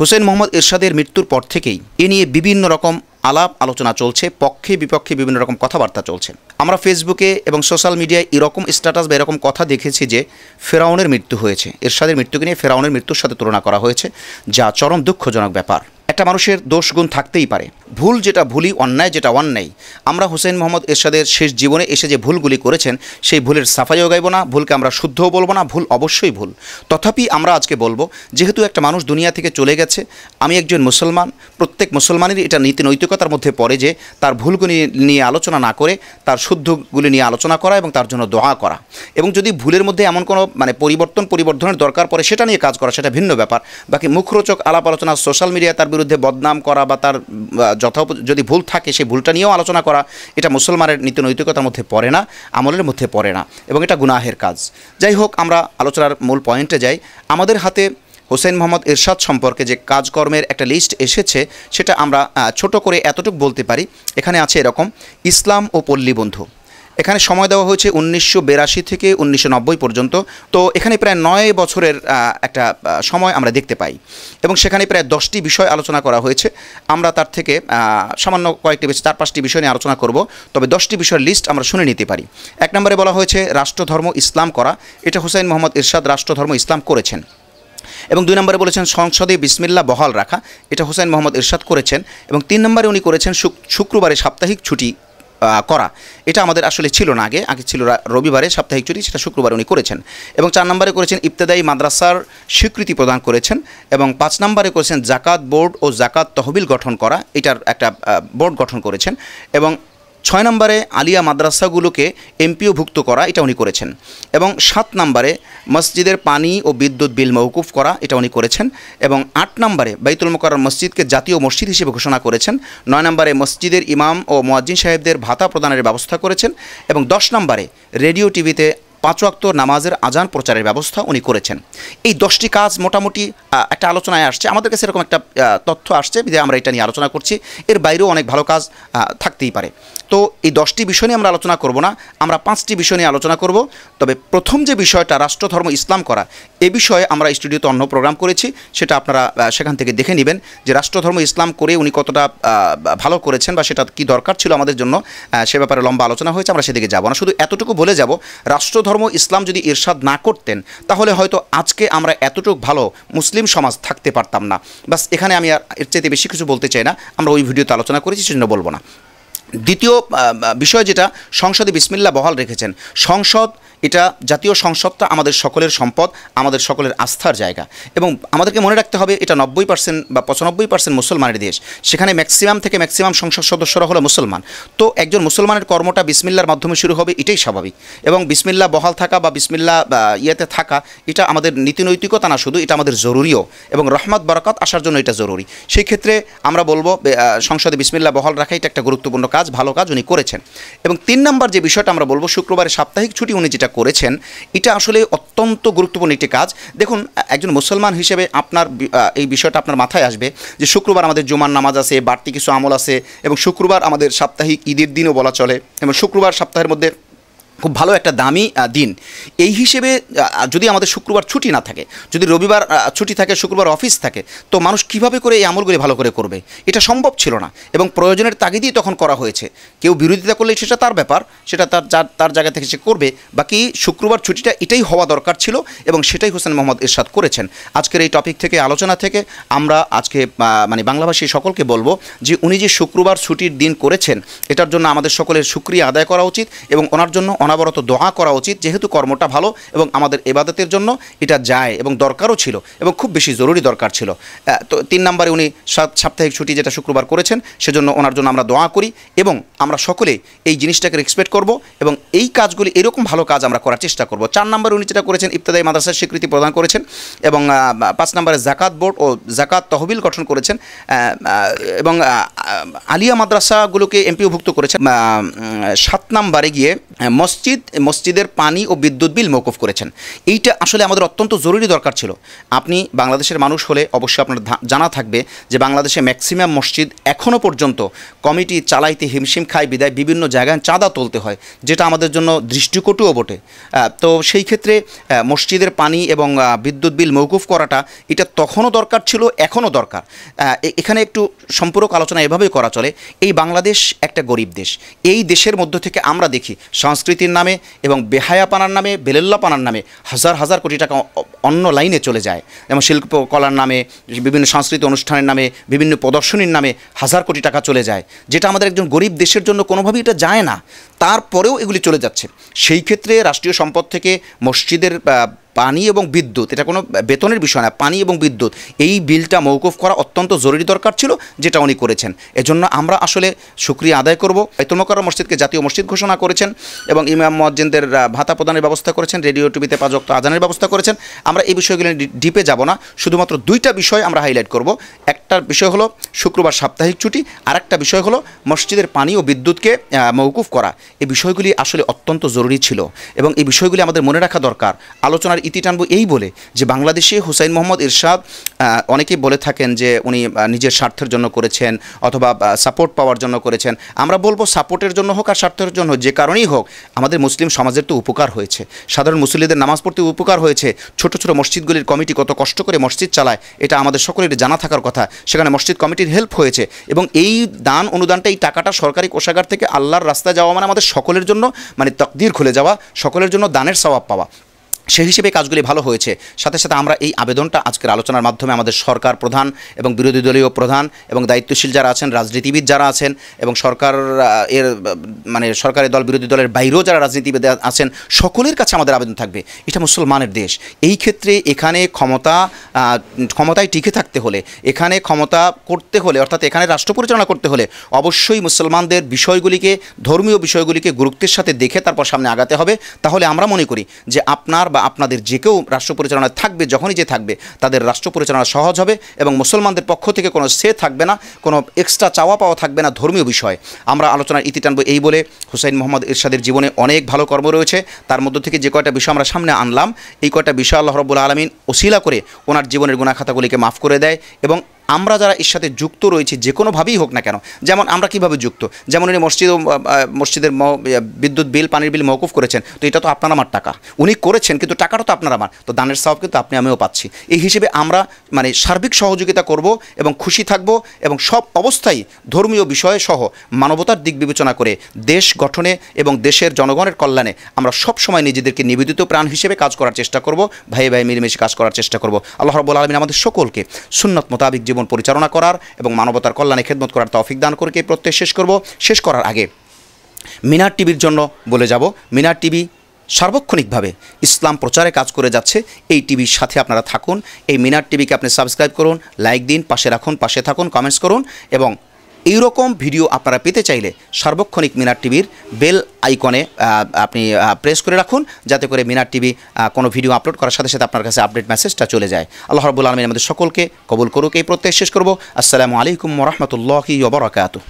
হোসেন মোহাম্মদ এরশাদের মৃত্যুর পর থেকেই এ নিয়ে বিভিন্ন রকম আলাপ আলোচনা চলছে পক্ষে বিপক্ষে বিভিন্ন রকম কথাবার্তা চলছে আমরা ফেসবুকে এবং সোশ্যাল মিডিয়ায় এরকম স্ট্যাটাস বা এরকম কথা দেখেছি যে ফেরাউনের মৃত্যু হয়েছে এরশাদের মৃত্যুকে নিয়ে ফেরাউনের মৃত্যুর সাথে তুলনা করা হয়েছে যা চরম দুঃখজনক ব্যাপার একটা মানুষের দোষগুণ থাকতেই পারে ভুল যেটা ভুলি অন্যায় যেটা অন্যায় আমরা হোসেন মোহাম্মদ এরশাদের শেষ জীবনে এসে যে ভুলগুলি করেছেন সেই ভুলের সাফাইও গাইব না ভুলকে আমরা শুদ্ধও বলবো না ভুল অবশ্যই ভুল তথাপি আমরা আজকে বলবো যেহেতু একটা মানুষ দুনিয়া থেকে চলে গেছে আমি একজন মুসলমান প্রত্যেক মুসলমানের এটা নীতি নৈতিকতার মধ্যে পড়ে যে তার ভুলগুলি নিয়ে আলোচনা না করে তার শুদ্ধগুলি নিয়ে আলোচনা করা এবং তার জন্য দোয়া করা এবং যদি ভুলের মধ্যে এমন কোনো মানে পরিবর্তন পরিবর্ধনের দরকার পড়ে সেটা নিয়ে কাজ করা সেটা ভিন্ন ব্যাপার বাকি মুখরোচক আলাপ আলোচনা সোশ্যাল মিডিয়া তার বিরুদ্ধে বদনাম করা বা তার যথা যদি ভুল থাকে সেই ভুলটা নিয়েও আলোচনা করা এটা মুসলমানের নীতি নৈতিকতার মধ্যে পড়ে না আমলের মধ্যে পড়ে না এবং এটা গুনাহের কাজ যাই হোক আমরা আলোচনার মূল পয়েন্টে যাই আমাদের হাতে হোসেন মোহাম্মদ এরশাদ সম্পর্কে যে কাজকর্মের একটা লিস্ট এসেছে সেটা আমরা ছোট করে এতটুক বলতে পারি এখানে আছে এরকম ইসলাম ও পল্লী বন্ধু এখানে সময় দেওয়া হয়েছে উনিশশো থেকে উনিশশো পর্যন্ত তো এখানে প্রায় নয় বছরের একটা সময় আমরা দেখতে পাই এবং সেখানে প্রায় দশটি বিষয় আলোচনা করা হয়েছে আমরা তার থেকে সামান্য কয়েকটি বেশি চার পাঁচটি বিষয় নিয়ে আলোচনা করব তবে দশটি বিষয়ের লিস্ট আমরা শুনে নিতে পারি এক নম্বরে বলা হয়েছে রাষ্ট্রধর্ম ইসলাম করা এটা হুসাইন মোহাম্মদ ইরশাদ রাষ্ট্রধর্ম ইসলাম করেছেন এবং দুই নম্বরে বলেছেন সংসদে বিসমিল্লা বহাল রাখা এটা হোসেন মোহাম্মদ ইরশাদ করেছেন এবং তিন নম্বরে উনি করেছেন শুক্রবারে সাপ্তাহিক ছুটি করা এটা আমাদের আসলে ছিল না আগে আগে ছিল রবিবারে সাপ্তাহিক ছুটি সেটা শুক্রবার উনি করেছেন এবং চার নম্বরে করেছেন ইবতেদায়ী মাদ্রাসার স্বীকৃতি প্রদান করেছেন এবং পাঁচ নম্বরে করেছেন জাকাত বোর্ড ও জাকাত তহবিল গঠন করা এটার একটা বোর্ড গঠন করেছেন এবং ছয় নম্বরে আলিয়া মাদ্রাসাগুলোকে এমপিওভুক্ত করা এটা উনি করেছেন এবং সাত নম্বরে মসজিদের পানি ও বিদ্যুৎ বিল মৌকুফ করা এটা উনি করেছেন এবং আট নম্বরে বাইতুল মোকার মসজিদকে জাতীয় মসজিদ হিসেবে ঘোষণা করেছেন নয় নম্বরে মসজিদের ইমাম ও মোয়াজ্জিন সাহেবদের ভাতা প্রদানের ব্যবস্থা করেছেন এবং দশ নম্বরে রেডিও টিভিতে পাঁচওয়াক্ত নামাজের আজান প্রচারের ব্যবস্থা উনি করেছেন এই দশটি কাজ মোটামুটি একটা আলোচনায় আসছে আমাদের কাছে এরকম একটা তথ্য আসছে যে আমরা এটা নিয়ে আলোচনা করছি এর বাইরেও অনেক ভালো কাজ থাকতেই পারে তো এই দশটি বিষয় নিয়ে আমরা আলোচনা করব না আমরা পাঁচটি বিষয় নিয়ে আলোচনা করব তবে প্রথম যে বিষয়টা রাষ্ট্রধর্ম ইসলাম করা এ বিষয়ে আমরা স্টুডিওতে অন্য প্রোগ্রাম করেছি সেটা আপনারা সেখান থেকে দেখে নেবেন যে রাষ্ট্রধর্ম ইসলাম করে উনি কতটা ভালো করেছেন বা সেটা কি দরকার ছিল আমাদের জন্য সে ব্যাপারে লম্বা আলোচনা হয়েছে আমরা সেদিকে যাব না শুধু এতটুকু বলে যাব রাষ্ট্রধর্ম ইসলাম যদি ইরশাদ না করতেন তাহলে হয়তো আজকে আমরা এতটুকু ভালো মুসলিম সমাজ থাকতে পারতাম না বাস এখানে আমি আর এর চাইতে বেশি কিছু বলতে চাই না আমরা ওই ভিডিওতে আলোচনা করেছি সেজন্য বলবো না দ্বিতীয় বিষয় যেটা সংসদে বিসমিল্লা বহাল রেখেছেন সংসদ এটা জাতীয় সংসদটা আমাদের সকলের সম্পদ আমাদের সকলের আস্থার জায়গা এবং আমাদেরকে মনে রাখতে হবে এটা নব্বই পার্সেন্ট বা পঁচানব্বই পার্সেন্ট মুসলমানের দেশ সেখানে ম্যাক্সিমাম থেকে ম্যাক্সিমাম সংসদ সদস্যরা হলো মুসলমান তো একজন মুসলমানের কর্মটা বিসমিল্লার মাধ্যমে শুরু হবে এটাই স্বাভাবিক এবং বিসমিল্লা বহাল থাকা বা বিসমিল্লা ইয়েতে থাকা এটা আমাদের নীতিনৈতিকতা না শুধু এটা আমাদের জরুরিও এবং রহমত বরকাত আসার জন্য এটা জরুরি সেই ক্ষেত্রে আমরা বলবো সংসদে বিসমিল্লা বহাল রাখা এটা একটা গুরুত্বপূর্ণ কাজ ভালো কাজ উনি করেছেন এবং তিন নম্বর যে বিষয়টা আমরা বলবো শুক্রবারে সাপ্তাহিক ছুটি উনি যেটা করেছেন এটা আসলে অত্যন্ত গুরুত্বপূর্ণ একটি কাজ দেখুন একজন মুসলমান হিসেবে আপনার এই বিষয়টা আপনার মাথায় আসবে যে শুক্রবার আমাদের জুমার নামাজ আছে বাড়তি কিছু আমল আছে এবং শুক্রবার আমাদের সাপ্তাহিক ঈদের দিনও বলা চলে এবং শুক্রবার সপ্তাহের মধ্যে খুব ভালো একটা দামি দিন এই হিসেবে যদি আমাদের শুক্রবার ছুটি না থাকে যদি রবিবার ছুটি থাকে শুক্রবার অফিস থাকে তো মানুষ কিভাবে করে এই আমলগুলি ভালো করে করবে এটা সম্ভব ছিল না এবং প্রয়োজনের তাগিদেই তখন করা হয়েছে কেউ বিরোধিতা করলে সেটা তার ব্যাপার সেটা তার তার জায়গা থেকে সে করবে বাকি শুক্রবার ছুটিটা এটাই হওয়া দরকার ছিল এবং সেটাই হোসেন মোহাম্মদ এরশাদ করেছেন আজকের এই টপিক থেকে আলোচনা থেকে আমরা আজকে মানে বাংলাভাষী সকলকে বলবো যে উনি যে শুক্রবার ছুটির দিন করেছেন এটার জন্য আমাদের সকলের সুক্রিয়া আদায় করা উচিত এবং ওনার জন্য অনাবরত দোয়া করা উচিত যেহেতু কর্মটা ভালো এবং আমাদের এবাদতের জন্য এটা যায় এবং দরকারও ছিল এবং খুব বেশি জরুরি দরকার ছিল তো তিন নম্বরে উনি সাপ্তাহিক ছুটি যেটা শুক্রবার করেছেন সেজন্য ওনার জন্য আমরা দোয়া করি এবং আমরা সকলে এই জিনিসটাকে রেসপেক্ট করব এবং এই কাজগুলি এরকম ভালো কাজ আমরা করার চেষ্টা করব চার নম্বরে উনি যেটা করেছেন ইফতদায়ী মাদ্রাসার স্বীকৃতি প্রদান করেছেন এবং পাঁচ নম্বরে জাকাত বোর্ড ও জাকাত তহবিল গঠন করেছেন এবং আলিয়া মাদ্রাসাগুলোকে এমপিওভুক্ত করেছেন সাত নম্বরে গিয়ে মস্ত মসজিদ মসজিদের পানি ও বিদ্যুৎ বিল মৌকুফ করেছেন এইটা আসলে আমাদের অত্যন্ত জরুরি দরকার ছিল আপনি বাংলাদেশের মানুষ হলে অবশ্যই আপনার জানা থাকবে যে বাংলাদেশে ম্যাক্সিমাম মসজিদ এখনও পর্যন্ত কমিটি চালাইতে হিমশিম খায় বিদায় বিভিন্ন জায়গায় চাঁদা তুলতে হয় যেটা আমাদের জন্য দৃষ্টিকটুও বটে তো সেই ক্ষেত্রে মসজিদের পানি এবং বিদ্যুৎ বিল মৌকুফ করাটা এটা তখনও দরকার ছিল এখনও দরকার এখানে একটু সম্পূরক আলোচনা এভাবেই করা চলে এই বাংলাদেশ একটা গরিব দেশ এই দেশের মধ্য থেকে আমরা দেখি সংস্কৃতি দুর্নীতির নামে এবং বেহায়াপানার নামে বেলেল্লাপানার নামে হাজার হাজার কোটি টাকা অন্য লাইনে চলে যায় যেমন শিল্পকলার নামে বিভিন্ন সাংস্কৃতিক অনুষ্ঠানের নামে বিভিন্ন প্রদর্শনীর নামে হাজার কোটি টাকা চলে যায় যেটা আমাদের একজন গরিব দেশের জন্য কোনোভাবেই এটা যায় না তারপরেও এগুলি চলে যাচ্ছে সেই ক্ষেত্রে রাষ্ট্রীয় সম্পদ থেকে মসজিদের পানি এবং বিদ্যুৎ এটা কোনো বেতনের বিষয় না পানি এবং বিদ্যুৎ এই বিলটা মৌকুফ করা অত্যন্ত জরুরি দরকার ছিল যেটা উনি করেছেন এজন্য আমরা আসলে সুক্রিয়া আদায় করব বেতনকর মসজিদকে জাতীয় মসজিদ ঘোষণা করেছেন এবং ইমাম মজ্জেনদের ভাতা প্রদানের ব্যবস্থা করেছেন রেডিও টিভিতে পাজক্ত আদানের ব্যবস্থা করেছেন আমরা এই বিষয়গুলি ডিপে যাব না শুধুমাত্র দুইটা বিষয় আমরা হাইলাইট করব একটা বিষয় হলো শুক্রবার সাপ্তাহিক ছুটি আর একটা বিষয় হলো মসজিদের পানি ও বিদ্যুৎকে মৌকুফ করা এই বিষয়গুলি আসলে অত্যন্ত জরুরি ছিল এবং এই বিষয়গুলি আমাদের মনে রাখা দরকার আলোচনার আলোচনার ইতি টানবো এই বলে যে বাংলাদেশে হুসাইন মোহাম্মদ ইরশাদ অনেকেই বলে থাকেন যে উনি নিজের স্বার্থের জন্য করেছেন অথবা সাপোর্ট পাওয়ার জন্য করেছেন আমরা বলবো সাপোর্টের জন্য হোক আর স্বার্থের জন্য যে কারণেই হোক আমাদের মুসলিম সমাজের তো উপকার হয়েছে সাধারণ মুসলিমদের নামাজ পড়তে উপকার হয়েছে ছোট ছোট মসজিদগুলির কমিটি কত কষ্ট করে মসজিদ চালায় এটা আমাদের সকলের জানা থাকার কথা সেখানে মসজিদ কমিটির হেল্প হয়েছে এবং এই দান অনুদানটা এই টাকাটা সরকারি কোষাগার থেকে আল্লাহর রাস্তায় যাওয়া মানে আমাদের সকলের জন্য মানে তকদির খুলে যাওয়া সকলের জন্য দানের স্বভাব পাওয়া সেই হিসেবে কাজগুলি ভালো হয়েছে সাথে সাথে আমরা এই আবেদনটা আজকের আলোচনার মাধ্যমে আমাদের সরকার প্রধান এবং বিরোধী দলীয় প্রধান এবং দায়িত্বশীল যারা আছেন রাজনীতিবিদ যারা আছেন এবং সরকার এর মানে সরকারি দল বিরোধী দলের বাইরেও যারা রাজনীতিবিদ আছেন সকলের কাছে আমাদের আবেদন থাকবে এটা মুসলমানের দেশ এই ক্ষেত্রে এখানে ক্ষমতা ক্ষমতায় টিকে থাকতে হলে এখানে ক্ষমতা করতে হলে অর্থাৎ এখানে রাষ্ট্র পরিচালনা করতে হলে অবশ্যই মুসলমানদের বিষয়গুলিকে ধর্মীয় বিষয়গুলিকে গুরুত্বের সাথে দেখে তারপর সামনে আগাতে হবে তাহলে আমরা মনে করি যে আপনার বা বা আপনাদের যে কেউ রাষ্ট্র পরিচালনায় থাকবে যখনই যে থাকবে তাদের রাষ্ট্র পরিচালনা সহজ হবে এবং মুসলমানদের পক্ষ থেকে কোনো সে থাকবে না কোনো এক্সট্রা চাওয়া পাওয়া থাকবে না ধর্মীয় বিষয় আমরা আলোচনার ইতি টানবো এই বলে হুসাইন মোহাম্মদ ইরশাদের জীবনে অনেক ভালো কর্ম রয়েছে তার মধ্য থেকে যে কয়টা বিষয় আমরা সামনে আনলাম এই কয়টা বিষয় আল্লাহ রবুল্লা আলমিন ওসিলা করে ওনার জীবনের গুণাখাতাগুলিকে মাফ করে দেয় এবং আমরা যারা এর সাথে যুক্ত রয়েছি যে কোনোভাবেই হোক না কেন যেমন আমরা কিভাবে যুক্ত যেমন উনি মসজিদ মসজিদের বিদ্যুৎ বিল পানির বিল মৌকুফ করেছেন তো এটা তো আপনার আমার টাকা উনি করেছেন কিন্তু টাকাটা তো আপনার আমার তো দানের সব কিন্তু আপনি আমিও পাচ্ছি এই হিসেবে আমরা মানে সার্বিক সহযোগিতা করব এবং খুশি থাকব এবং সব অবস্থায় ধর্মীয় বিষয়ে সহ মানবতার দিক বিবেচনা করে দেশ গঠনে এবং দেশের জনগণের কল্যাণে আমরা সব সময় নিজেদেরকে নিবেদিত প্রাণ হিসেবে কাজ করার চেষ্টা করব ভাই ভাই মিলেমিশে কাজ করার চেষ্টা করব আল্লাহ রবুল আলমিন আমাদের সকলকে সুন্নত মোতাবিক জীবন জীবন পরিচালনা করার এবং মানবতার কল্যাণে খেদমত করার তৌফিক দান করে প্রত্যয় শেষ করব শেষ করার আগে মিনার টিভির জন্য বলে যাব মিনার টিভি সার্বক্ষণিকভাবে ইসলাম প্রচারে কাজ করে যাচ্ছে এই টিভির সাথে আপনারা থাকুন এই মিনার টিভিকে আপনি সাবস্ক্রাইব করুন লাইক দিন পাশে রাখুন পাশে থাকুন কমেন্টস করুন এবং এইরকম ভিডিও আপনারা পেতে চাইলে সার্বক্ষণিক মিনার টিভির বেল আইকনে আপনি প্রেস করে রাখুন যাতে করে মিনার টিভি কোনো ভিডিও আপলোড করার সাথে সাথে আপনার কাছে আপডেট মেসেজটা চলে যায় আল্লাহ রবুল আলমিন আমাদের সকলকে কবুল করুক এই প্রত্যয় শেষ করবো আসসালামু আলাইকুম রহমতুল্লাহি ওবরাকাতু